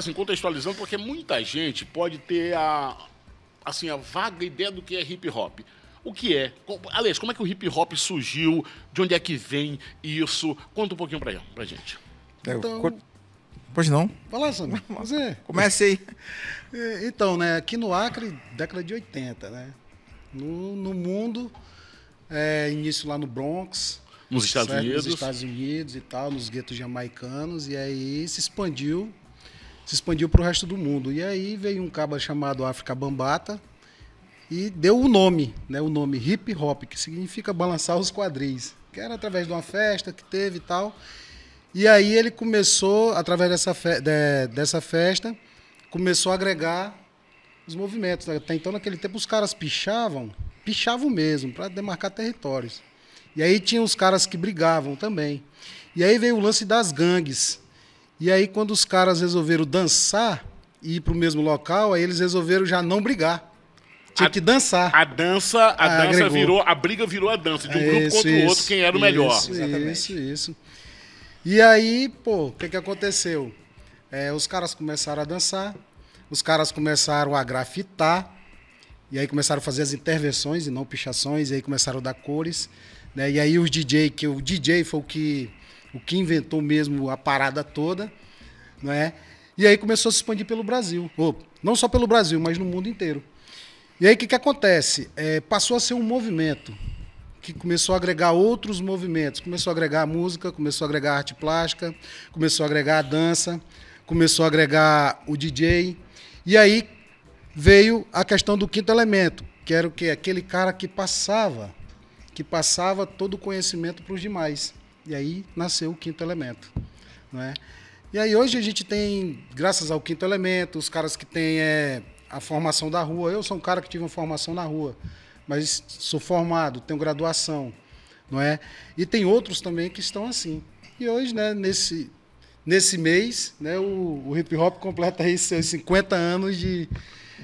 assim, contextualizando, porque muita gente pode ter a, assim, a vaga ideia do que é hip hop. O que é? Alex, como é que o hip hop surgiu? De onde é que vem isso? Conta um pouquinho pra, pra gente. É, então... Cor... Pois não. Vai lá, Sandra. Mas é. Comece aí. É, então, né, aqui no Acre, década de 80, né? No, no mundo, é, início lá no Bronx. Nos Estados certo? Unidos. Nos Estados Unidos e tal, nos guetos jamaicanos. E aí se expandiu se expandiu para o resto do mundo. E aí veio um caba chamado África Bambata e deu o nome, né, o nome hip hop, que significa balançar os quadris, que era através de uma festa que teve e tal. E aí ele começou, através dessa, fe de, dessa festa, começou a agregar os movimentos. Até então, naquele tempo, os caras pichavam, pichavam mesmo, para demarcar territórios. E aí tinha os caras que brigavam também. E aí veio o lance das gangues, e aí, quando os caras resolveram dançar e ir o mesmo local, aí eles resolveram já não brigar. Tinha a, que dançar. A dança, a ah, dança virou, a briga virou a dança, de um isso, grupo contra o outro, quem era o isso, melhor. Exatamente. Isso, isso. E aí, pô, o que, que aconteceu? É, os caras começaram a dançar, os caras começaram a grafitar, e aí começaram a fazer as intervenções e não pichações, e aí começaram a dar cores. Né? E aí os DJ, que o DJ foi o que o que inventou mesmo a parada toda, né? E aí começou a se expandir pelo Brasil, ou, não só pelo Brasil, mas no mundo inteiro. E aí o que, que acontece? É, passou a ser um movimento que começou a agregar outros movimentos, começou a agregar música, começou a agregar arte plástica, começou a agregar dança, começou a agregar o DJ. E aí veio a questão do quinto elemento, que era o que aquele cara que passava, que passava todo o conhecimento para os demais. E aí nasceu o quinto elemento. Não é? E aí hoje a gente tem, graças ao quinto elemento, os caras que têm é, a formação da rua. Eu sou um cara que tive uma formação na rua, mas sou formado, tenho graduação, não é? E tem outros também que estão assim. E hoje, né, nesse, nesse mês, né, o, o hip hop completa aí seus 50 anos de,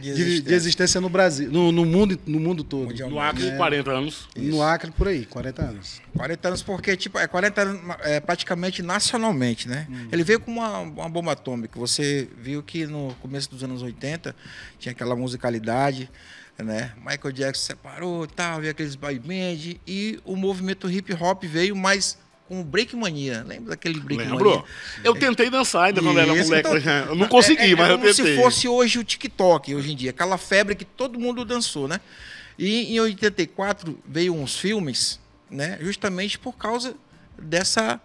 de existência, de, existência no Brasil, no, no, mundo, no mundo todo. No Acre, né? 40 anos. Isso. No Acre, por aí, 40 anos. 40 anos porque, tipo, é 40 anos é, praticamente nacionalmente, né? Hum. Ele veio com uma, uma bomba atômica. Você viu que no começo dos anos 80 tinha aquela musicalidade, né? Michael Jackson separou, tal, veio aqueles boy band e o movimento hip hop veio, mas com o break mania. Lembra daquele break Lembro. mania? Eu tentei dançar ainda quando era moleque. Então, eu não consegui, é, é, é mas eu tentei. como se fosse hoje o TikTok, hoje em dia. Aquela febre que todo mundo dançou, né? E em 84 veio uns filmes, né? Justamente por causa dessa...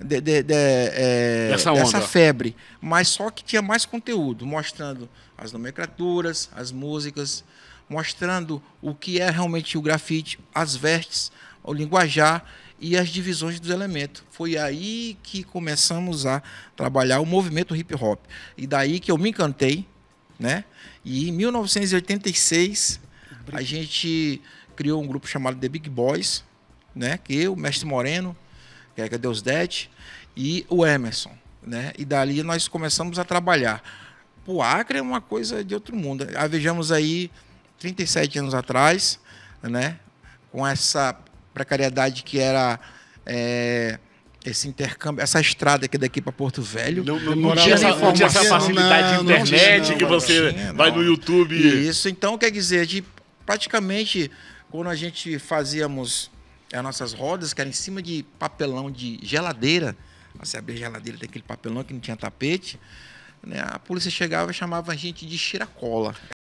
De, de, de, é, dessa, dessa febre. Mas só que tinha mais conteúdo, mostrando as nomenclaturas, as músicas, mostrando o que é realmente o grafite, as vestes, o linguajar e as divisões dos elementos. Foi aí que começamos a trabalhar o movimento hip hop. E daí que eu me encantei, né? E em 1986 a gente criou um grupo chamado The Big Boys, né? Que eu, é o Mestre Moreno, que é, é Deus dead e o Emerson, né? E dali nós começamos a trabalhar. O Acre é uma coisa de outro mundo. A ah, vejamos aí 37 anos atrás, né? Com essa precariedade que era é, esse intercâmbio, essa estrada aqui daqui para Porto Velho. Não, não, não, tinha, essa, não tinha essa facilidade não, de internet tinha, que você tinha, vai no YouTube. Isso, então quer dizer, de, praticamente quando a gente fazíamos as nossas rodas, que era em cima de papelão de geladeira, você abria a geladeira daquele papelão que não tinha tapete, né? a polícia chegava e chamava a gente de xiracola.